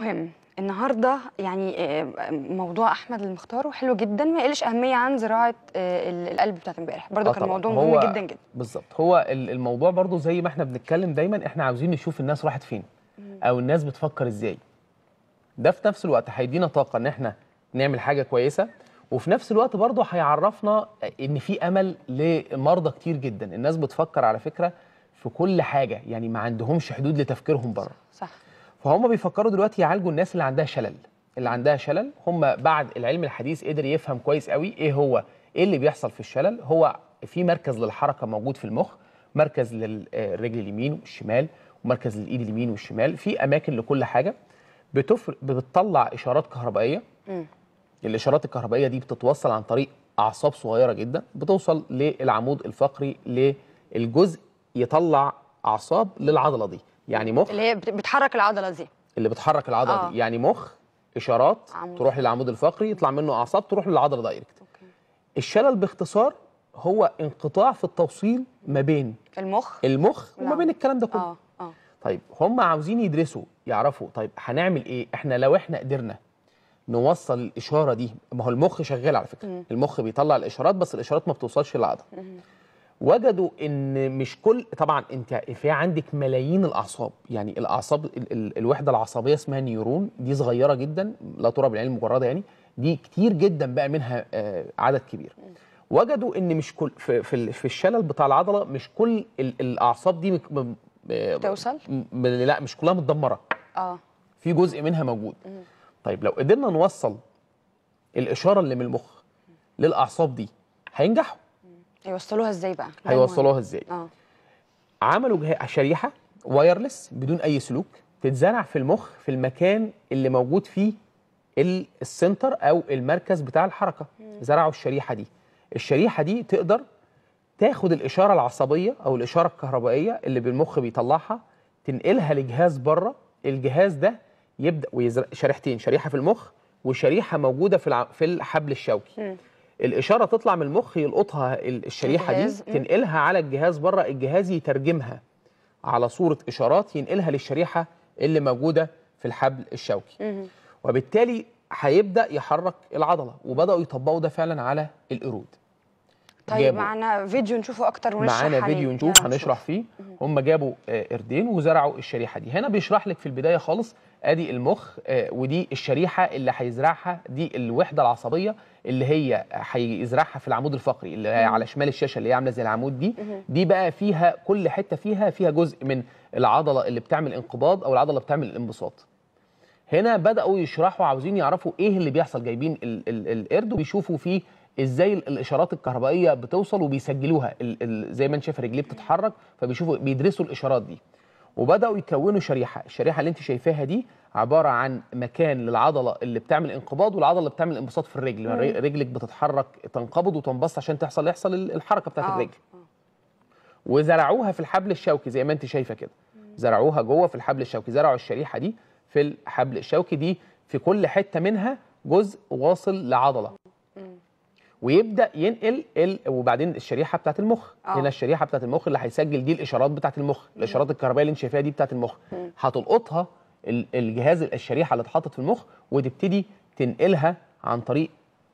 مهم النهارده يعني آه، موضوع احمد المختار وحلو جدا ما يقلش اهميه عن زراعه آه، القلب بتاعت امبارح برضو آه كان موضوع مهم جدا جدا بالظبط هو الموضوع برضو زي ما احنا بنتكلم دايما احنا عاوزين نشوف الناس راحت فين او الناس بتفكر ازاي ده في نفس الوقت هيدينا طاقه ان احنا نعمل حاجه كويسه وفي نفس الوقت برضو هيعرفنا ان في امل لمرضى كتير جدا الناس بتفكر على فكره في كل حاجه يعني ما عندهمش حدود لتفكيرهم بره صح فهم بيفكروا دلوقتي يعالجوا الناس اللي عندها شلل اللي عندها شلل هم بعد العلم الحديث قدر يفهم كويس قوي ايه هو ايه اللي بيحصل في الشلل هو في مركز للحركه موجود في المخ مركز للرجل آه، اليمين والشمال ومركز للايد اليمين والشمال في اماكن لكل حاجه بتفر... بتطلع اشارات كهربائيه م. الاشارات الكهربائيه دي بتتوصل عن طريق اعصاب صغيره جدا بتوصل للعمود الفقري للجزء يطلع اعصاب للعضله دي يعني مخ اللي هي بتحرك العضله دي اللي بتحرك العضله آه. دي يعني مخ اشارات عمود. تروح للعمود الفقري يطلع منه اعصاب تروح للعضله دايركت أوكي. الشلل باختصار هو انقطاع في التوصيل ما بين المخ المخ وما بين الكلام ده كله آه. آه. طيب هم عاوزين يدرسوا يعرفوا طيب هنعمل ايه احنا لو احنا قدرنا نوصل الاشاره دي ما هو المخ شغال على فكره م. المخ بيطلع الاشارات بس الاشارات ما بتوصلش للعضله وجدوا ان مش كل طبعا انت في عندك ملايين الاعصاب يعني الاعصاب ال... ال... الوحده العصبيه اسمها نيورون دي صغيره جدا لا ترى بالعين المجرده يعني دي كتير جدا بقى منها آه، عدد كبير وجدوا ان مش كل في, في الشلل بتاع العضله مش كل ال... الاعصاب دي بتوصل توصل لا مش كلها متدمره اه في جزء منها موجود طيب لو قدرنا نوصل الاشاره اللي من المخ للاعصاب دي هينجحوا هيوصلوها ازاي بقى هيوصلوها ازاي آه. عملوا شريحه وايرلس بدون اي سلوك تتزرع في المخ في المكان اللي موجود فيه السنتر او المركز بتاع الحركه مم. زرعوا الشريحه دي الشريحه دي تقدر تاخد الاشاره العصبيه او الاشاره الكهربائيه اللي بالمخ بيطلعها تنقلها لجهاز بره الجهاز ده يبدا ويزرع شريحتين شريحه في المخ وشريحه موجوده في في الحبل الشوكي الاشاره تطلع من المخ يلقطها الشريحه الجهاز. دي تنقلها على الجهاز بره الجهاز يترجمها على صوره اشارات ينقلها للشريحه اللي موجوده في الحبل الشوكي وبالتالي هيبدا يحرك العضله وبداوا يطبقوا ده فعلا على القرود طيب معنا فيديو نشوفه اكتر ونشرح معانا فيديو نشوف هنشرح فيه هم جابوا آه، قردين وزرعوا الشريحه دي هنا بيشرح لك في البدايه خالص ادي المخ آه، ودي الشريحه اللي هيزرعها دي الوحده العصبيه اللي هي هيزرعها في العمود الفقري اللي هي على شمال الشاشه اللي هي عامله زي العمود دي دي بقى فيها كل حته فيها فيها جزء من العضله اللي بتعمل انقباض او العضله اللي بتعمل الانبساط هنا بداوا يشرحوا عاوزين يعرفوا ايه اللي بيحصل جايبين القرد وبيشوفوا فيه ازاي الاشارات الكهربائيه بتوصل وبيسجلوها زي ما انت شايف رجليه بتتحرك فبيشوفوا بيدرسوا الاشارات دي وبداوا يكونوا شريحه الشريحه اللي انت شايفاها دي عباره عن مكان للعضله اللي بتعمل انقباض والعضله اللي بتعمل انبساط في الرجل يعني مم. رجلك بتتحرك تنقبض وتنبسط عشان تحصل يحصل الحركه بتاعت آه. الرجل وزرعوها في الحبل الشوكي زي ما انت شايفه كده زرعوها جوه في الحبل الشوكي زرعوا الشريحه دي في الحبل الشوكي دي في كل حته منها جزء واصل لعضله ويبدا ينقل ال... وبعدين الشريحه بتاعه المخ أوه. هنا الشريحه بتاعه المخ اللي هيسجل دي الاشارات بتاعه المخ الاشارات الكهربائيه اللي انت شايفاها دي بتاعه المخ هتلقطها الجهاز الشريحه اللي اتحطت في المخ وتبتدي تنقلها عن طريق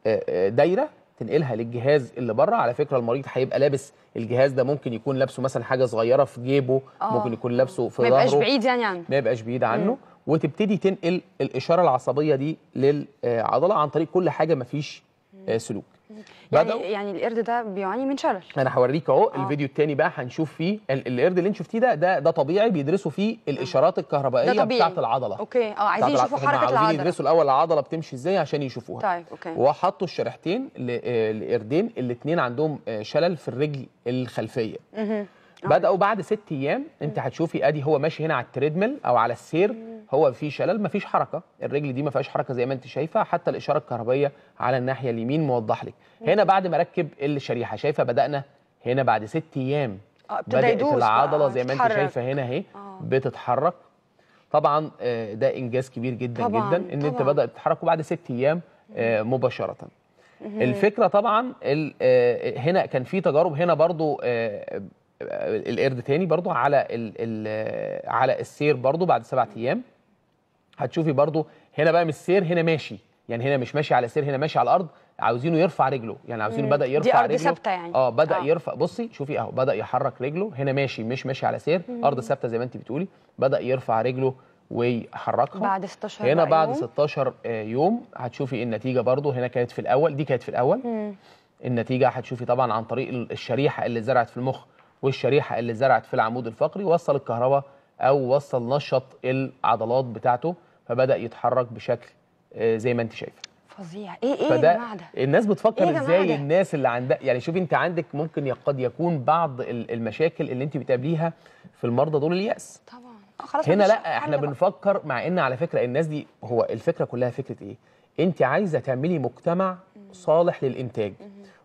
آه، آه، دايره تنقلها للجهاز اللي بره على فكره المريض هيبقى لابس الجهاز ده ممكن يكون لابسه مثلا حاجه صغيره في جيبه أوه. ممكن يكون لابسه في ظهره ما يبقاش بعيد يعني عنه ما يبقاش بعيد عنه مم. وتبتدي تنقل الاشاره العصبيه دي للعضله آه، عن طريق كل حاجه ما فيش سلوك يعني يعني القرد ده بيعاني من شلل انا هوريك اهو آه. الفيديو الثاني بقى هنشوف فيه القرد اللي انت شفتيه ده ده ده طبيعي بيدرسوا فيه الاشارات آه. الكهربائيه بتاعه العضله اوكي اه عايزين يشوفوا حركه العضله عايزين يدرسوا الاول العضله بتمشي ازاي عشان يشوفوها طيب اوكي وحطوا الشريحتين آه، لقردين الاثنين عندهم شلل في الرجل الخلفيه بداوا بعد ست ايام انت هتشوفي ادي هو ماشي هنا على التريدميل او على السير هو في شلل مفيش حركه الرجل دي ما فيهاش حركه زي ما انت شايفه حتى الاشاره الكهربائيه على الناحيه اليمين موضح لك هنا بعد ما اركب الشريحه شايفه بدانا هنا بعد ست ايام آه، بدات العضله زي ما انت شايفه هنا اهي آه. بتتحرك طبعا آه، ده انجاز كبير جدا طبعاً جدا ان طبعاً انت بدات تتحرك بعد ست ايام مباشره الفكره طبعا هنا كان في تجارب هنا برضو القرد تاني برضو على على السير برضو بعد سبعة ايام هتشوفي برضو هنا بقى مش سير هنا ماشي يعني هنا مش ماشي على سير هنا ماشي على الارض عاوزينه يرفع رجله يعني عاوزينه بدا يرفع دي أرض رجله ثابته يعني اه بدا آه. يرفع بصي شوفي اهو بدا يحرك رجله هنا ماشي مش ماشي على سير مم. ارض ثابته زي ما انت بتقولي بدا يرفع رجله ويحركها بعد 16 هنا بعد 16 آه، يوم هتشوفي النتيجه برضو هنا كانت في الاول دي كانت في الاول مم. النتيجه هتشوفي طبعا عن طريق الشريحه اللي زرعت في المخ والشريحه اللي زرعت في العمود الفقري وصل الكهرباء او وصل نشط العضلات بتاعته فبدا يتحرك بشكل آه، زي ما انت شايفه فظيع ايه ايه يا جماعه ده الناس بتفكر إيه ازاي ده؟ الناس اللي عندها يعني شوفي انت عندك ممكن قد يكون بعض المشاكل اللي انت بتقابليها في المرضى دول الياس طبعا آه خلاص هنا لا احنا بنفكر مع ان على فكره الناس دي هو الفكره كلها فكره ايه انت عايزه تعملي مجتمع صالح للانتاج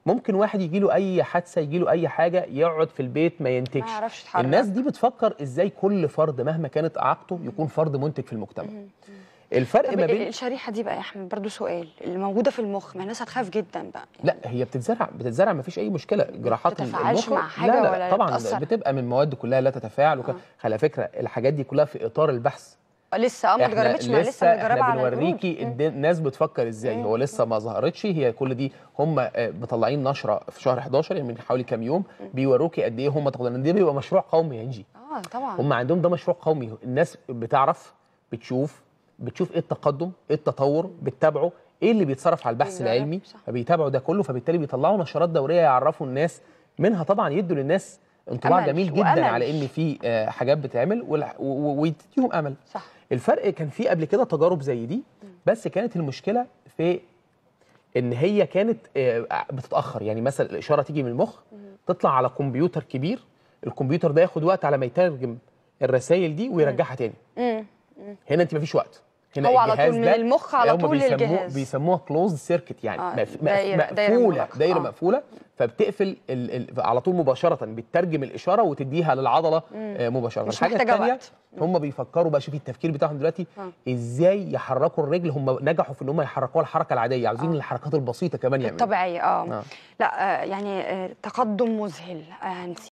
ممكن واحد يجي له اي حادثه يجي له اي حاجه يقعد في البيت ما ينتجش ما يعرفش يتحرك الناس دي بتفكر ازاي كل فرد مهما كانت اعاقته يكون فرد منتج في المجتمع الفرق ما بين الشريحه دي بقى يا احمد برضه سؤال اللي موجوده في المخ ما الناس هتخاف جدا بقى يعني لا هي بتتزرع بتتزرع ما فيش اي مشكله جراحات المخ مع حاجة لا لا ولا طبعا بتبقى من مواد كلها لا تتفاعل وك... آه. على فكره الحاجات دي كلها في اطار البحث لسه اه ما اتجربتش لسه مجربه على بنوريكي الناس بتفكر ازاي هو لسه ما ظهرتش هي كل دي هم آه، مطلعين نشره في شهر 11 يعني من حوالي كام يوم بيوروكي قد ايه هم تقدرين ده بيبقى مشروع قومي يا انجي اه طبعا هم عندهم ده مشروع قومي الناس بتعرف بتشوف بتشوف ايه التقدم ايه التطور بتتابعه ايه اللي بيتصرف على البحث أيوة، العلمي فبيتابعوا ده كله فبالتالي بيطلعوا نشرات دوريه يعرفوا الناس منها طبعا يدوا للناس انطباع جميل جدا وأمل. على ان في آه، حاجات بتتعمل ويديهم امل صح الفرق كان في قبل كده تجارب زي دي بس كانت المشكله في ان هي كانت آه، بتتاخر يعني مثلا الاشاره تيجي من المخ تطلع على كمبيوتر كبير الكمبيوتر ده ياخد وقت على ما يترجم الرسائل دي ويرجعها تاني هنا انت مفيش وقت هنا هو على طول من المخ على طول بيسموه للجهاز بيسموها كلوز سيركت يعني آه دايرة مقفوله دايره, دايرة آه. مقفوله فبتقفل الـ الـ على طول مباشره بتترجم الاشاره وتديها للعضله آه مباشره مش الحاجه الثانيه هم بيفكروا بقى شوف التفكير بتاعهم دلوقتي آه. ازاي يحركوا الرجل هم نجحوا في ان هم يحركوها الحركه العاديه عاوزين آه. الحركات البسيطه كمان يعملوا يعني. الطبيعيه آه. اه لا آه يعني آه تقدم مذهل آه